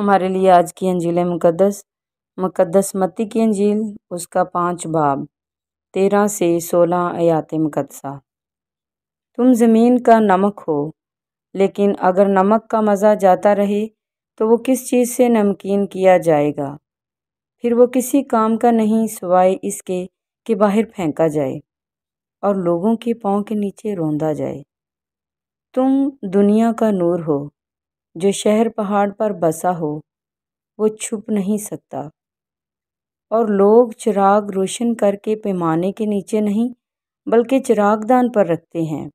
हमारे लिए आज की अंजील मुकदस मुकदस मती की अंजील उसका पाँच बाब तेरह से सोलह आयात मुकदसा तुम ज़मीन का नमक हो लेकिन अगर नमक का मज़ा जाता रहे तो वो किस चीज़ से नमकीन किया जाएगा फिर वो किसी काम का नहीं सवाए इसके कि बाहर फेंका जाए और लोगों के पाँव के नीचे रौंदा जाए तुम दुनिया का नूर हो जो शहर पहाड़ पर बसा हो वो छुप नहीं सकता और लोग चिराग रोशन करके पैमाने के नीचे नहीं बल्कि चिरागदान पर रखते हैं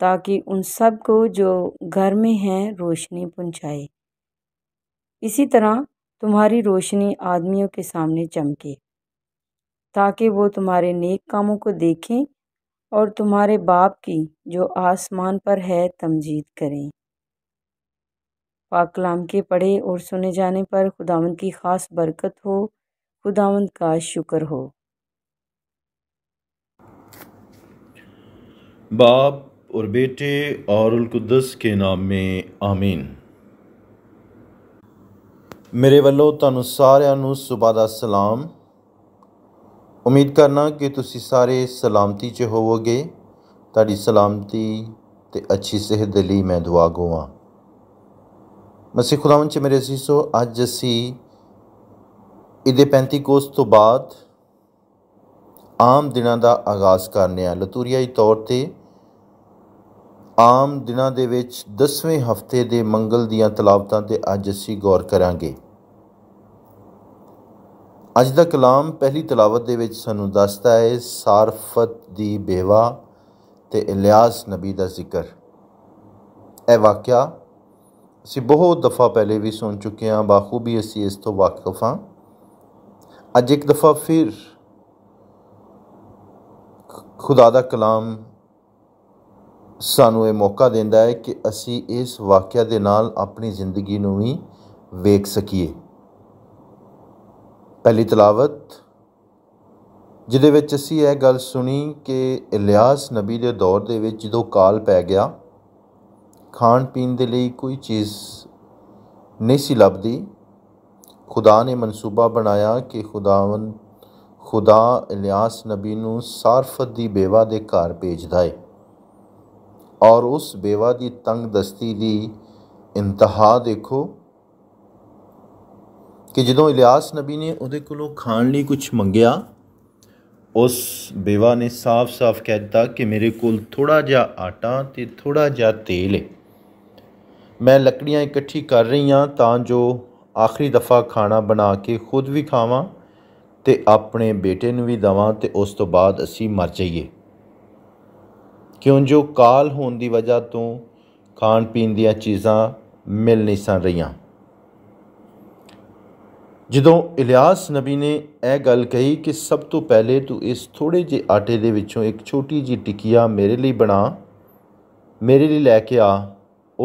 ताकि उन सब को जो घर में हैं रोशनी पहुँचाए इसी तरह तुम्हारी रोशनी आदमियों के सामने चमके ताकि वो तुम्हारे नेक कामों को देखें और तुम्हारे बाप की जो आसमान पर है तमजीद करें पाक पाकलाम के पढ़े और सुने जाने पर खुदावंद की खास बरकत हो खुदावंद का शुक्र हो बाप और बेटे और उलकुदस के नाम में आमीन मेरे वालों तुम सारू सुबह सलाम उम्मीद करना कि तुम सारे सलामती च होवोगे ताकि सलामती अच्छी सेहत दे मैं दुआ गोवा ਮਸੀਹ ਖੁਦਾਵੰਚ ਚ ਮੇਰੇ ਅਸੀਸੋ ਅੱਜ ਅਸੀਂ ਇਹਦੇ 35 ਕੋਸ ਤੋਂ ਬਾਅਦ ਆਮ ਦਿਨਾਂ ਦਾ ਆਗਾਜ਼ ਕਰਨੇ ਆ ਲਤੂਰੀਆਈ ਤੌਰ ਤੇ ਆਮ ਦਿਨਾਂ ਦੇ ਵਿੱਚ 10ਵੇਂ ਹਫਤੇ ਦੇ ਮੰਗਲ ਦੀਆਂ ਤਲਾਵਤਾਂ ਤੇ ਅੱਜ ਅਸੀਂ ਗੌਰ ਕਰਾਂਗੇ ਅੱਜ ਦਾ ਕਲਾਮ ਪਹਿਲੀ ਤਲਾਵਤ ਦੇ ਵਿੱਚ ਸਾਨੂੰ ਦੱਸਦਾ ਹੈ ਸਾਰਫਤ ਦੀ ਬੇਵਾ ਤੇ ਇਲਿਆਸ ਨਬੀ ਦਾ ਜ਼ਿਕਰ ਇਹ ਵਾਕਿਆ ਅਸੀਂ ਬਹੁਤ ਦਫਾ ਪਹਿਲੇ ਵੀ ਸੁਣ ਚੁੱਕੇ ਹਾਂ ਬਾਖੂਬੀ ਅਸੀਂ ਇਸ ਤੋਂ ਵਾਕਿਫ ਹਾਂ ਅੱਜ ਇੱਕ ਦਫਾ ਫਿਰ ਖੁਦਾ ਦਾ ਕਲਾਮ ਸਾਨੂੰ ਇਹ ਮੌਕਾ ਦਿੰਦਾ ਹੈ ਕਿ ਅਸੀਂ ਇਸ ਵਾਕਿਆ ਦੇ ਨਾਲ ਆਪਣੀ ਜ਼ਿੰਦਗੀ ਨੂੰ ਵੀ ਵੇਖ ਸਕੀਏ ਪਹਿਲੀ ਤਲਾਵਤ ਜਿਹਦੇ ਵਿੱਚ ਅਸੀਂ ਇਹ ਗੱਲ ਸੁਣੀ ਕਿ ਇਲਿਆਸ ਨਬੀ ਦੇ ਦੌਰ ਦੇ ਵਿੱਚ ਜਦੋਂ ਕਾਲ ਪੈ ਗਿਆ ਖਾਣ ਪੀਣ ਦੇ ਲਈ ਕੋਈ ਚੀਜ਼ ਨਹੀਂ ਸੀ ਲੱਭਦੀ ਖੁਦਾ ਨੇ ਮਨਸੂਬਾ ਬਣਾਇਆ ਕਿ ਖੁਦਾਵੰ ਖੁਦਾ ਇਲਿਆਸ ਨਬੀ ਨੂੰ ਸਾਰਫਤ ਦੀ ਬੇਵਾ ਦੇ ਘਰ ਭੇਜਦਾ ਹੈ ਔਰ ਉਸ ਬੇਵਾ ਦੀ ਤੰਗ ਦਸਤੀ ਦੀ ਇੰਤਹਾ ਦੇਖੋ ਕਿ ਜਦੋਂ ਇਲਿਆਸ ਨਬੀ ਨੇ ਉਹਦੇ ਕੋਲੋਂ ਖਾਣ ਲਈ ਕੁਝ ਮੰਗਿਆ ਉਸ ਬੇਵਾ ਨੇ ਸਾਫ਼-ਸਾਫ਼ ਕਹਿ ਦਿੱਤਾ ਕਿ ਮੇਰੇ ਕੋਲ ਥੋੜਾ ਜਿਹਾ ਆਟਾ ਤੇ ਥੋੜਾ ਜਿਹਾ ਤੇਲ ਹੈ ਮੈਂ ਲੱਕੜੀਆਂ ਇਕੱਠੀ ਕਰ ਰਹੀ ਹਾਂ ਤਾਂ ਜੋ ਆਖਰੀ ਦਫਾ ਖਾਣਾ ਬਣਾ ਕੇ ਖੁਦ ਵੀ ਖਾਵਾਂ ਤੇ ਆਪਣੇ ਬੇਟੇ ਨੂੰ ਵੀ ਦਵਾਂ ਤੇ ਉਸ ਤੋਂ ਬਾਅਦ ਅਸੀਂ ਮਰ ਜਾਈਏ ਕਿਉਂ ਜੋ ਕਾਲ ਹੋਣ ਦੀ ਵਜ੍ਹਾ ਤੋਂ ਖਾਣ ਪੀਣ ਦੀਆਂ ਚੀਜ਼ਾਂ ਮਿਲ ਨਹੀਂ ਸਨ ਰਹੀਆਂ ਜਦੋਂ ਇਲਿਆਸ ਨਬੀ ਨੇ ਇਹ ਗੱਲ ਕਹੀ ਕਿ ਸਭ ਤੋਂ ਪਹਿਲੇ ਤੂੰ ਇਸ ਥੋੜੇ ਜਿਹੇ ਆਟੇ ਦੇ ਵਿੱਚੋਂ ਇੱਕ ਛੋਟੀ ਜੀ ਟਿੱਕੀਆ ਮੇਰੇ ਲਈ ਬਣਾ ਮੇਰੇ ਲਈ ਲੈ ਕੇ ਆ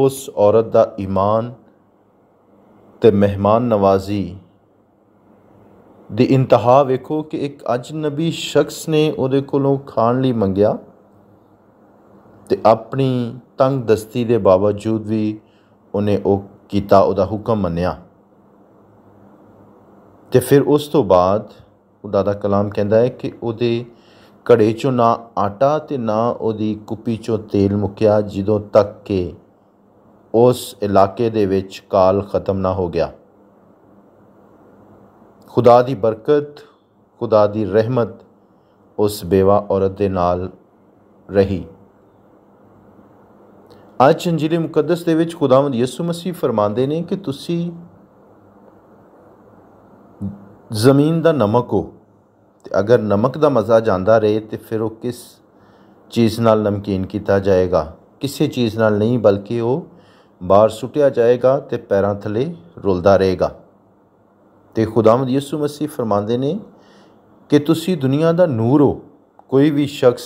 ਉਸ ਔਰਤ ਦਾ ਈਮਾਨ ਤੇ ਮਹਿਮਾਨ ਨਵਾਜ਼ੀ ਦੀ ਇੰਤਹਾ ਵੇਖੋ ਕਿ ਇੱਕ ਅਜਨਬੀ ਸ਼ਖਸ ਨੇ ਉਹਦੇ ਕੋਲੋਂ ਖਾਣ ਲਈ ਮੰਗਿਆ ਤੇ ਆਪਣੀ ਤੰਗ ਦਸਤੀ ਦੇ ਬਾਵਜੂਦ ਵੀ ਉਹਨੇ ਉਹ ਕੀਤਾ ਉਹਦਾ ਹੁਕਮ ਮੰਨਿਆ ਤੇ ਫਿਰ ਉਸ ਤੋਂ ਬਾਅਦ ਉਹ ਦਾਦਾ ਕਲਾਮ ਕਹਿੰਦਾ ਹੈ ਕਿ ਉਹਦੇ ਘੜੇ ਚੋਂ ਨਾ ਆਟਾ ਤੇ ਨਾ ਉਹਦੀ ਕੁੱਪੀ ਚੋਂ ਤੇਲ ਮੁਕਿਆ ਜਦੋਂ ਤੱਕ ਕਿ ਉਸ ਇਲਾਕੇ ਦੇ ਵਿੱਚ ਕਾਲ ਖਤਮ ਨਾ ਹੋ ਗਿਆ ਖੁਦਾ ਦੀ ਬਰਕਤ ਖੁਦਾ ਦੀ ਰਹਿਮਤ ਉਸ ਬੇਵਾ ਔਰਤ ਦੇ ਨਾਲ ਰਹੀ ਅੱਜ ਅੰਜੀਲ ਮੁਕੱਦਸ ਦੇ ਵਿੱਚ ਖੁਦਾਵੰਦ ਯਿਸੂ ਮਸੀਹ ਫਰਮਾਉਂਦੇ ਨੇ ਕਿ ਤੁਸੀਂ ਜ਼ਮੀਨ ਦਾ ਨਮਕ ਹੋ ਤੇ ਅਗਰ ਨਮਕ ਦਾ ਮਜ਼ਾ ਜਾਂਦਾ ਰਹੇ ਤੇ ਫਿਰ ਉਹ ਕਿਸ ਚੀਜ਼ ਨਾਲ ਨਮਕੀਨ ਕੀਤਾ ਜਾਏਗਾ ਕਿਸੇ ਚੀਜ਼ ਨਾਲ ਨਹੀਂ ਬਲਕਿ ਉਹ ਬਾਹਰ ਸੁੱਟਿਆ ਜਾਏਗਾ ਤੇ ਪੈਰਾਂ ਥਲੇ ਰੁਲਦਾ ਰਹੇਗਾ ਤੇ ਖੁਦਾਵੰਦ ਯਿਸੂ ਮਸੀਹ ਫਰਮਾਉਂਦੇ ਨੇ ਕਿ ਤੁਸੀਂ ਦੁਨੀਆ ਦਾ ਨੂਰ ਹੋ ਕੋਈ ਵੀ ਸ਼ਖਸ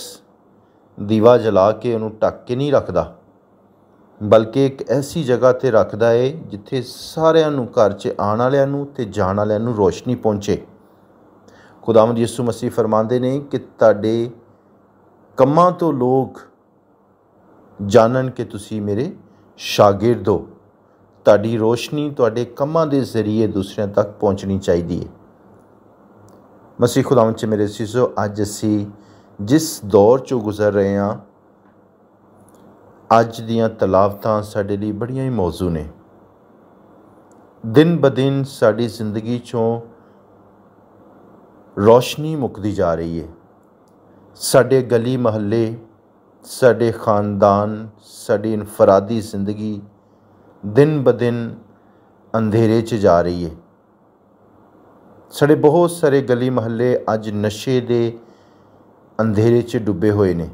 ਦੀਵਾ ਜਲਾ ਕੇ ਉਹਨੂੰ ਟੱਕ ਕੇ ਨਹੀਂ ਰੱਖਦਾ ਬਲਕਿ ਇੱਕ ਐਸੀ ਜਗ੍ਹਾ ਤੇ ਰੱਖਦਾ ਏ ਜਿੱਥੇ ਸਾਰਿਆਂ ਨੂੰ ਘਰ 'ਚ ਆਉਣ ਵਾਲਿਆਂ ਨੂੰ ਤੇ ਜਾਣ ਵਾਲਿਆਂ ਨੂੰ ਰੋਸ਼ਨੀ ਪਹੁੰਚੇ ਖੁਦਾਵੰਦ ਯਿਸੂ ਮਸੀਹ ਫਰਮਾਉਂਦੇ ਨੇ ਕਿ ਤੁਹਾਡੇ ਕੰਮਾਂ ਤੋਂ ਲੋਕ ਜਾਣਨ ਕਿ ਤੁਸੀਂ ਮੇਰੇ ਸ਼ਾਗਿਰਦੋ ਤੁਹਾਡੀ ਰੋਸ਼ਨੀ ਤੁਹਾਡੇ ਕੰਮਾਂ ਦੇ ਜ਼ਰੀਏ ਦੂਸਰਿਆਂ ਤੱਕ ਪਹੁੰਚਣੀ ਚਾਹੀਦੀ ਹੈ ਮਸੀਹ ਖੁਦਾਵੰ ਚ ਮੇਰੇ ਸਿਸੋ ਅੱਜ ਅਸੀਂ ਜਿਸ ਦੌਰ ਚੋਂ ਗੁਜ਼ਰ ਰਹੇ ਹਾਂ ਅੱਜ ਦੀਆਂ ਤਲਾਵਤਾਂ ਸਾਡੇ ਲਈ ਬੜੀਆਂ ਹੀ ਮੌਜੂ ਨੇ ਦਿਨ ਬਦਿਨ ਸਾਡੀ ਜ਼ਿੰਦਗੀ ਚੋਂ ਰੋਸ਼ਨੀ ਮੁੱਕਦੀ ਜਾ ਰਹੀ ਹੈ ਸਾਡੇ ਗਲੀ ਮਹੱਲੇ ਸਾਡੇ ਖਾਨਦਾਨ ਸਾਡੀ ਇਨਫਰਾਦੀ ਜ਼ਿੰਦਗੀ ਦਿਨ ਬ ਦਿਨ ਅੰਧੇਰੇ 'ਚ ਜਾ ਰਹੀ ਹੈ ਸਾਡੇ ਬਹੁਤ ਸਾਰੇ ਗਲੀ ਮਹੱਲੇ ਅੱਜ ਨਸ਼ੇ ਦੇ ਅੰਧੇਰੇ 'ਚ ਡੁੱਬੇ ਹੋਏ ਨੇ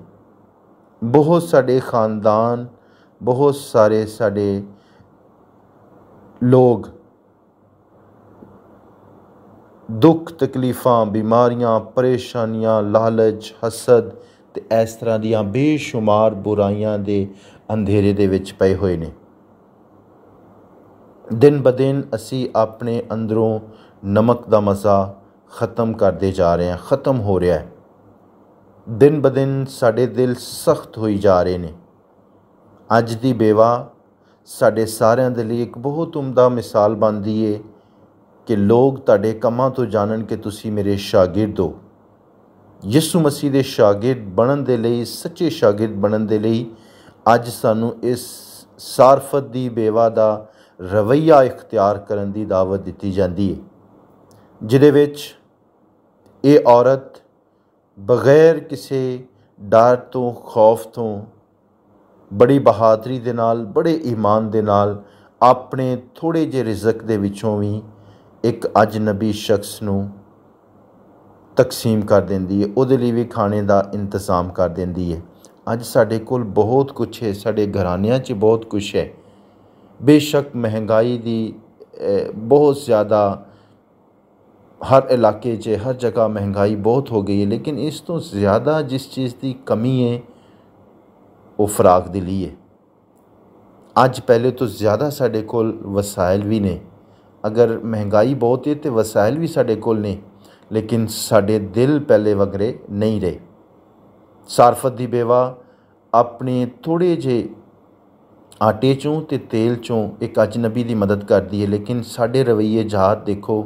ਬਹੁਤ ਸਾਡੇ ਖਾਨਦਾਨ ਬਹੁਤ ਸਾਰੇ ਸਾਡੇ ਲੋਕ ਦੁੱਖ ਤਕਲੀਫਾਂ ਬਿਮਾਰੀਆਂ ਪਰੇਸ਼ਾਨੀਆਂ ਲਾਲਚ ਹਸਦ ਤੇ ਇਸ ਤਰ੍ਹਾਂ ਦੀਆਂ ਬੇਸ਼ੁਮਾਰ ਬੁਰਾਈਆਂ ਦੇ ਅੰਧੇਰੇ ਦੇ ਵਿੱਚ ਪਏ ਹੋਏ ਨੇ ਦਿਨ ਬਦਿਨ ਅਸੀਂ ਆਪਣੇ ਅੰਦਰੋਂ ਨਮਕ ਦਾ ਮਸਾ ਖਤਮ ਕਰਦੇ ਜਾ ਰਹੇ ਹਾਂ ਖਤਮ ਹੋ ਰਿਹਾ ਹੈ ਦਿਨ ਬਦਿਨ ਸਾਡੇ ਦਿਲ ਸਖਤ ਹੋਈ ਜਾ ਰਹੇ ਨੇ ਅੱਜ ਦੀ ਬੇਵਾ ਸਾਡੇ ਸਾਰਿਆਂ ਦੇ ਲਈ ਇੱਕ ਬਹੁਤ ਉਮਦਾ ਮਿਸਾਲ ਬਣਦੀ ਏ ਕਿ ਲੋਕ ਤੁਹਾਡੇ ਕੰਮਾਂ ਤੋਂ ਜਾਣਨ ਕਿ ਤੁਸੀਂ ਮੇਰੇ ਸ਼ਾਗਿਰਦ ਹੋ ਯਿਸੂ ਮਸੀਹ ਦੇ ਸ਼ਾਗਿਰਦ ਬਣਨ ਦੇ ਲਈ ਸੱਚੇ ਸ਼ਾਗਿਰਦ ਬਣਨ ਦੇ ਲਈ ਅੱਜ ਸਾਨੂੰ ਇਸ ਸਾਰਫਤ ਦੀ ਬੇਵਾ ਦਾ ਰਵਈਆ ਇਖਤਿਆਰ ਕਰਨ ਦੀ ਦਾਵਤ ਦਿੱਤੀ ਜਾਂਦੀ ਹੈ ਜਿਹਦੇ ਵਿੱਚ ਇਹ ਔਰਤ ਬਗੈਰ ਕਿਸੇ ਡਰ ਤੋਂ ਖੌਫ ਤੋਂ ਬੜੀ ਬਹਾਦਰੀ ਦੇ ਨਾਲ ਬੜੇ ਈਮਾਨ ਦੇ ਨਾਲ ਆਪਣੇ ਥੋੜੇ ਜਿਹੇ ਰਿਜ਼ਕ ਦੇ ਵਿੱਚੋਂ ਵੀ ਇੱਕ ਅਜਨਬੀ ਸ਼ਖਸ ਨੂੰ ਤਕਸੀਮ ਕਰ ਦਿੰਦੀ ਹੈ ਉਹਦੇ ਲਈ ਵੀ ਖਾਣੇ ਦਾ ਇੰਤਜ਼ਾਮ ਕਰ ਦਿੰਦੀ ਹੈ ਅੱਜ ਸਾਡੇ ਕੋਲ ਬਹੁਤ ਕੁਝ ਹੈ ਸਾਡੇ ਘਰਾਨਿਆਂ 'ਚ ਬਹੁਤ ਕੁਝ ਹੈ ਬੇਸ਼ੱਕ ਮਹਿੰਗਾਈ ਦੀ ਬਹੁਤ ਜ਼ਿਆਦਾ ਹਰ ਇਲਾਕੇ 'ਚ ਹਰ ਜਗ੍ਹਾ ਮਹਿੰਗਾਈ ਬਹੁਤ ਹੋ ਗਈ ਹੈ ਲੇਕਿਨ ਇਸ ਤੋਂ ਜ਼ਿਆਦਾ ਜਿਸ ਚੀਜ਼ ਦੀ ਕਮੀ ਹੈ ਉਹ ਫਰਾਗ ਦੇ ਲਈ ਹੈ ਅੱਜ ਪਹਿਲੇ ਤੋਂ ਜ਼ਿਆਦਾ ਸਾਡੇ ਕੋਲ ਵਸਾਇਲ ਵੀ ਨੇ ਅਗਰ ਮਹਿੰਗਾਈ ਬਹੁਤ ਹੈ ਤੇ ਵਸਾਇਲ ਵੀ ਸਾਡੇ ਕੋਲ ਨੇ ਲੇਕਿਨ ਸਾਡੇ ਦਿਲ ਪਹਿਲੇ ਵਗਰੇ ਨਹੀਂ ਰਹੇ ਸਾਰਫਤ ਦੀ ਬੇਵਾ ਆਪਣੇ ਥੋੜੇ ਜੇ ਆਟੇ ਚੋਂ ਤੇ ਤੇਲ ਚੋਂ ਇੱਕ ਅਜਨਬੀ ਦੀ ਮਦਦ ਕਰਦੀ ਹੈ ਲੇਕਿਨ ਸਾਡੇ ਰਵਈਏ ਜਹਾਤ ਦੇਖੋ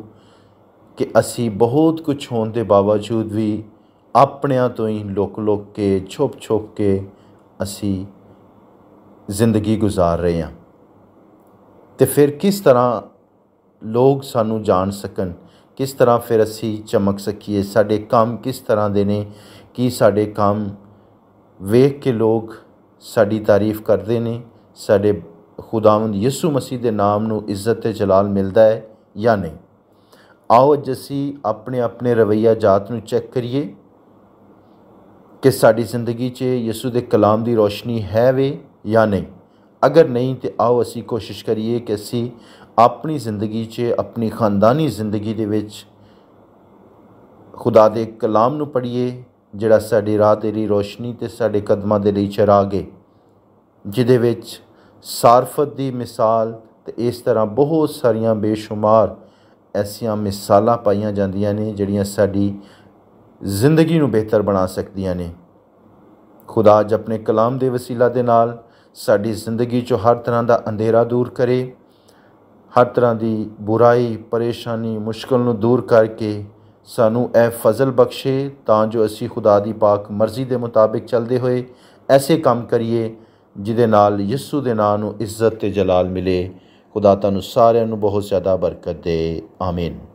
ਕਿ ਅਸੀਂ ਬਹੁਤ ਕੁਝ ਹੋਣ ਦੇ ਬਾਵਜੂਦ ਵੀ ਆਪਣਿਆਂ ਤੋਂ ਹੀ ਲੋਕ ਲੋਕ ਕੇ ਛੁਪ ਛੁਪ ਕੇ ਅਸੀਂ ਜ਼ਿੰਦਗੀ گزار ਰਹੇ ਹਾਂ ਤੇ ਫਿਰ ਕਿਸ ਤਰ੍ਹਾਂ ਲੋਕ ਸਾਨੂੰ ਜਾਣ ਸਕਣ ਕਿਸ ਤਰ੍ਹਾਂ ਫਿਰ ਅਸੀਂ ਚਮਕ ਸਕੀਏ ਸਾਡੇ ਕੰਮ ਕਿਸ ਤਰ੍ਹਾਂ ਦੇ ਨੇ ਕਿ ਸਾਡੇ ਕੰਮ ਵੇਖ ਕੇ ਲੋਕ ਸਾਡੀ ਤਾਰੀਫ ਕਰਦੇ ਨੇ ਸਾਡੇ ਖੁਦਾਵੰਦ ਯਿਸੂ ਮਸੀਹ ਦੇ ਨਾਮ ਨੂੰ ਇੱਜ਼ਤ ਤੇ ਜਲਾਲ ਮਿਲਦਾ ਹੈ ਜਾਂ ਨਹੀਂ ਆਓ ਜਸੀ ਆਪਣੇ ਆਪਣੇ ਰਵਈਆ ਜਾਤ ਨੂੰ ਚੈੱਕ ਕਰੀਏ ਕਿ ਸਾਡੀ ਜ਼ਿੰਦਗੀ 'ਚ ਯਿਸੂ ਦੇ ਕਲਾਮ ਦੀ ਰੋਸ਼ਨੀ ਹੈ ਵੇ ਜਾਂ ਨਹੀਂ ਅਗਰ ਨਹੀਂ ਤੇ ਆਓ ਅਸੀਂ ਕੋਸ਼ਿਸ਼ ਕਰੀਏ ਕਿ ਅਸੀਂ ਆਪਣੀ ਜ਼ਿੰਦਗੀ 'ਚ ਆਪਣੀ ਖਾਨਦਾਨੀ ਜ਼ਿੰਦਗੀ ਦੇ ਵਿੱਚ ਖੁਦਾ ਦੇ ਕਲਾਮ ਨੂੰ ਪੜ੍ਹੀਏ ਜਿਹੜਾ ਸਾਡੀ ਰਾਹ ਤੇਰੀ ਰੋਸ਼ਨੀ ਤੇ ਸਾਡੇ ਕਦਮਾਂ ਦੇ ਲਈ ਚਿਰਾਗ ਹੈ ਜਿਹਦੇ ਵਿੱਚ ਸਾਰਫਤ ਦੀ ਮਿਸਾਲ ਤੇ ਇਸ ਤਰ੍ਹਾਂ ਬਹੁਤ ਸਾਰੀਆਂ ਬੇਸ਼ੁਮਾਰ ਐਸੀਆਂ ਮਿਸਾਲਾਂ ਪਾਈਆਂ ਜਾਂਦੀਆਂ ਨੇ ਜਿਹੜੀਆਂ ਸਾਡੀ ਜ਼ਿੰਦਗੀ ਨੂੰ ਬਿਹਤਰ ਬਣਾ ਸਕਦੀਆਂ ਨੇ ਖੁਦਾ ਜ ਆਪਣੇ ਕਲਾਮ ਦੇ ਵਸੀਲਾ ਦੇ ਨਾਲ ਸਾਡੀ ਜ਼ਿੰਦਗੀ 'ਚੋਂ ਹਰ ਤਰ੍ਹਾਂ ਦਾ ਅੰਧੇਰਾ ਦੂਰ ਕਰੇ ਹਰ ਤਰ੍ਹਾਂ ਦੀ ਬੁਰਾਈ ਪਰੇਸ਼ਾਨੀ ਮੁਸ਼ਕਲ ਨੂੰ ਦੂਰ ਕਰਕੇ ਸਾਨੂੰ ਇਹ ਫਜ਼ਲ ਬਖਸ਼ੇ ਤਾਂ ਜੋ ਅਸੀਂ ਖੁਦਾ ਦੀ ਪਾਕ ਮਰਜ਼ੀ ਦੇ ਮੁਤਾਬਿਕ ਚੱਲਦੇ ਹੋਏ ਐਸੇ ਕੰਮ ਕਰੀਏ ਜਿਹਦੇ ਨਾਲ ਯਿਸੂ ਦੇ ਨਾਮ ਨੂੰ ਇੱਜ਼ਤ ਤੇ ਜਲਾਲ ਮਿਲੇ ਖੁਦਾ ਤੁਹਾਨੂੰ ਸਾਰਿਆਂ ਨੂੰ ਬਹੁਤ ਜ਼ਿਆਦਾ ਬਰਕਤ ਦੇ ਆਮੀਨ